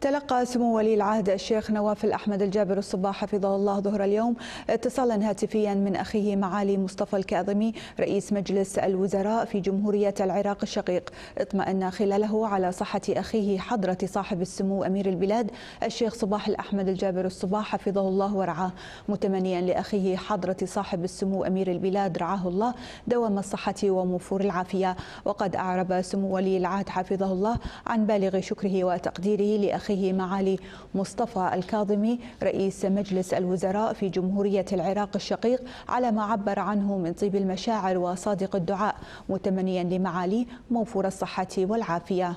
تلقى سمو ولي العهد الشيخ نواف الأحمد الجابر الصباح حفظه الله ظهر اليوم اتصالا هاتفيا من أخيه معالي مصطفى الكاظمي رئيس مجلس الوزراء في جمهورية العراق الشقيق اطمأن خلاله على صحة أخيه حضرة صاحب السمو أمير البلاد الشيخ صباح الأحمد الجابر الصباح حفظه الله ورعاه متمنيا لأخيه حضرة صاحب السمو أمير البلاد رعاه الله دوام الصحة وموفور العافية وقد أعرب سمو ولي العهد حفظه الله عن بالغ شكره وتقديره لأخيه أخيه معالي مصطفى الكاظمي رئيس مجلس الوزراء في جمهورية العراق الشقيق على ما عبر عنه من طيب المشاعر وصادق الدعاء متمنيا لمعالي موفور الصحة والعافية